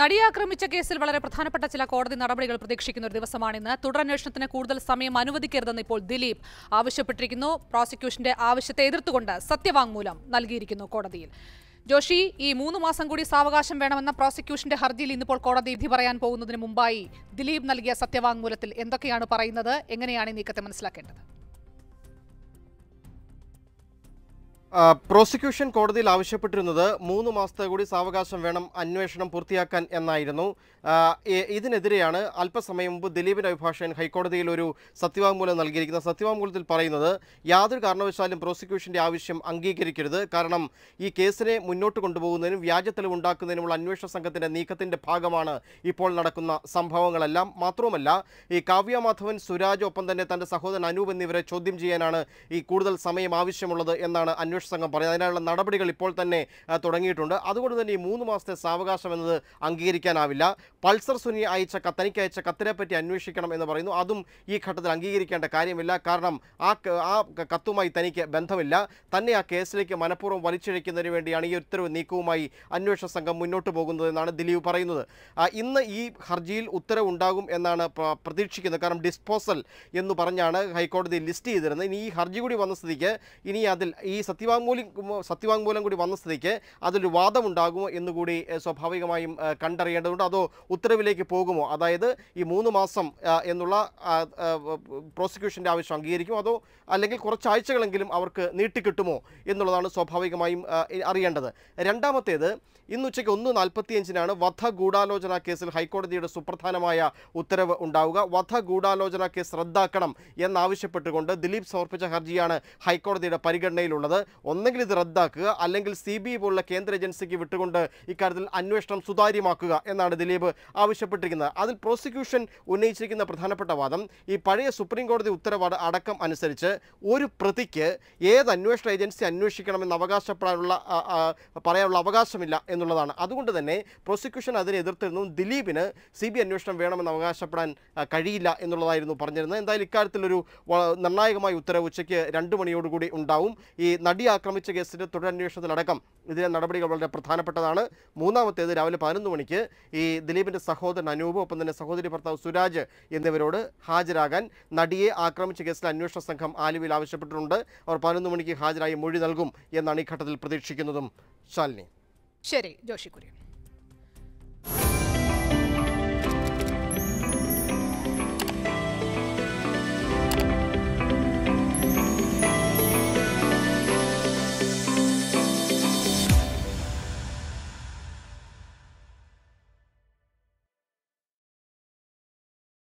നടിയെ ആക്രമിച്ച കേസിൽ വളരെ പ്രധാനപ്പെട്ട ചില കോടതി നടപടികൾ പ്രതീക്ഷിക്കുന്ന ഒരു ദിവസമാണിന്ന് തുടരന്വേഷണത്തിന് കൂടുതൽ സമയം അനുവദിക്കരുതെന്ന് ഇപ്പോൾ ദിലീപ് ആവശ്യപ്പെട്ടിരിക്കുന്നു പ്രോസിക്യൂഷന്റെ ആവശ്യത്തെ എതിർത്തുകൊണ്ട് സത്യവാങ്മൂലം നൽകിയിരിക്കുന്നു കോടതിയിൽ ജോഷി ഈ മൂന്ന് മാസം കൂടി സാവകാശം വേണമെന്ന പ്രോസിക്യൂഷന്റെ ഹർജിയിൽ ഇന്നിപ്പോൾ കോടതി വിധി പറയാൻ പോകുന്നതിന് മുമ്പായി ദിലീപ് നൽകിയ സത്യവാങ്മൂലത്തിൽ എന്തൊക്കെയാണ് പറയുന്നത് എങ്ങനെയാണ് ഈ നീക്കത്തെ മനസ്സിലാക്കേണ്ടത് പ്രോസിക്യൂഷൻ കോടതിയിൽ ആവശ്യപ്പെട്ടിരുന്നത് മൂന്ന് മാസത്തെ കൂടി സാവകാശം വേണം അന്വേഷണം പൂർത്തിയാക്കാൻ എന്നായിരുന്നു ഇതിനെതിരെയാണ് അല്പസമയം മുമ്പ് ദിലീപിൻ്റെ അഭിഭാഷകൻ ഹൈക്കോടതിയിൽ ഒരു സത്യവാങ്മൂലം നൽകിയിരിക്കുന്ന സത്യവാങ്മൂലത്തിൽ പറയുന്നത് യാതൊരു കാരണവശാലും പ്രോസിക്യൂഷൻ്റെ ആവശ്യം അംഗീകരിക്കരുത് കാരണം ഈ കേസിനെ മുന്നോട്ട് കൊണ്ടുപോകുന്നതിനും വ്യാജ തെളിവുണ്ടാക്കുന്നതിനുമുള്ള അന്വേഷണ സംഘത്തിൻ്റെ നീക്കത്തിൻ്റെ ഭാഗമാണ് ഇപ്പോൾ നടക്കുന്ന സംഭവങ്ങളെല്ലാം മാത്രവുമല്ല ഈ കാവ്യ മാധവൻ സുരാജ് ഒപ്പം തന്നെ തൻ്റെ സഹോദരൻ അനൂപ് എന്നിവരെ ചോദ്യം ചെയ്യാനാണ് ഈ കൂടുതൽ സമയം ആവശ്യമുള്ളത് എന്നാണ് അന്വേഷണം അന്വേഷണ സംഘം പറയുന്നത് അതിനായുള്ള നടപടികൾ ഇപ്പോൾ തന്നെ തുടങ്ങിയിട്ടുണ്ട് അതുകൊണ്ട് തന്നെ ഈ മൂന്ന് മാസത്തെ സാവകാശം എന്നത് അംഗീകരിക്കാനാവില്ല പൾസർ സുനി അയച്ച തനിക്ക് അയച്ച കത്തിനെ പറ്റി അന്വേഷിക്കണം എന്ന് പറയുന്നു അതും ഈ ഘട്ടത്തിൽ അംഗീകരിക്കേണ്ട കാര്യമില്ല കാരണം ആ ആ കത്തുമായി തനിക്ക് ബന്ധമില്ല തന്നെ ആ കേസിലേക്ക് മനഃപൂർവ്വം വലിച്ചിഴയ്ക്കുന്നതിന് വേണ്ടിയാണ് ഈ ഉത്തരവ് നീക്കവുമായി അന്വേഷണ സംഘം മുന്നോട്ട് പോകുന്നതെന്നാണ് എന്നാണ് ദിലീപ് പറയുന്നത് ഇന്ന് ഈ ഹർജിയിൽ ഉത്തരവുണ്ടാകും എന്നാണ് പ്രതീക്ഷിക്കുന്നത് കാരണം ഡിസ്പോസൽ എന്ന് പറഞ്ഞാണ് ഹൈക്കോടതി ലിസ്റ്റ് ചെയ്തിരുന്നത് ഇനി ഈ ഹർജി കൂടി വന്ന സ്ഥിതിക്ക് ഇനി അതിൽ ഈ സത്യവാ സത്യവാങ്മൂലം സത്യവാങ്മൂലം കൂടി വന്ന സ്ഥിതിക്ക് അതൊരു വാദമുണ്ടാകുമോ എന്നുകൂടി സ്വാഭാവികമായും കണ്ടറിയേണ്ടതുണ്ട് അതോ ഉത്തരവിലേക്ക് പോകുമോ അതായത് ഈ മൂന്ന് മാസം എന്നുള്ള പ്രോസിക്യൂഷൻ്റെ ആവശ്യം അംഗീകരിക്കും അതോ അല്ലെങ്കിൽ കുറച്ചാഴ്ചകളെങ്കിലും അവർക്ക് നീട്ടിക്കിട്ടുമോ എന്നുള്ളതാണ് സ്വാഭാവികമായും അറിയേണ്ടത് രണ്ടാമത്തേത് ഇന്ന് ഉച്ചയ്ക്ക് ഒന്ന് നാൽപ്പത്തിയഞ്ചിനാണ് വധ ഗൂഢാലോചന കേസിൽ ഹൈക്കോടതിയുടെ സുപ്രധാനമായ ഉത്തരവ് ഉണ്ടാവുക വധ ഗൂഢാലോചന കേസ് റദ്ദാക്കണം എന്നാവശ്യപ്പെട്ടുകൊണ്ട് ദിലീപ് സമർപ്പിച്ച ഹർജിയാണ് ഹൈക്കോടതിയുടെ പരിഗണനയിലുള്ളത് ഒന്നെങ്കിൽ ഇത് റദ്ദാക്കുക അല്ലെങ്കിൽ സി ബി പോലുള്ള കേന്ദ്ര ഏജൻസിക്ക് വിട്ടുകൊണ്ട് ഇക്കാര്യത്തിൽ അന്വേഷണം സുതാര്യമാക്കുക എന്നാണ് ദിലീപ് ആവശ്യപ്പെട്ടിരിക്കുന്നത് അതിൽ പ്രോസിക്യൂഷൻ ഉന്നയിച്ചിരിക്കുന്ന പ്രധാനപ്പെട്ട വാദം ഈ പഴയ സുപ്രീം കോടതി ഉത്തരവാട് അടക്കം അനുസരിച്ച് ഒരു പ്രതിക്ക് ഏത് അന്വേഷണ ഏജൻസി അന്വേഷിക്കണമെന്ന് അവകാശപ്പെടാനുള്ള പറയാനുള്ള അവകാശമില്ല എന്നുള്ളതാണ് അതുകൊണ്ട് തന്നെ പ്രോസിക്യൂഷൻ അതിനെ എതിർത്തിരുന്നു ദിലീപിന് സി ബി അന്വേഷണം വേണമെന്ന് അവകാശപ്പെടാൻ കഴിയില്ല എന്നുള്ളതായിരുന്നു പറഞ്ഞിരുന്നത് എന്തായാലും ഇക്കാര്യത്തിലൊരു നിർണായകമായ ഉത്തരവ് ഉച്ചയ്ക്ക് രണ്ട് മണിയോടുകൂടി ഉണ്ടാവും ഈ നടി ആക്രമിച്ച കേസിൻ്റെ തുടരന്വേഷണത്തിലടക്കം ഇതിലെ നടപടികൾ വളരെ പ്രധാനപ്പെട്ടതാണ് മൂന്നാമത്തേത് രാവിലെ പതിനൊന്ന് മണിക്ക് ഈ ദിലീപിൻ്റെ സഹോദരൻ അനൂപ് ഒപ്പം തന്നെ സഹോദരി ഭർത്താവ് സുരാജ് എന്നിവരോട് ഹാജരാകാൻ നടിയെ ആക്രമിച്ച കേസിൽ അന്വേഷണ സംഘം ആലുവയിൽ ആവശ്യപ്പെട്ടിട്ടുണ്ട് അവർ പതിനൊന്ന് മണിക്ക് ഹാജരായി മൊഴി നൽകും എന്നാണ് ഈ ഘട്ടത്തിൽ പ്രതീക്ഷിക്കുന്നതും ശാലിനി ശരി ജോഷി കുര്യൻ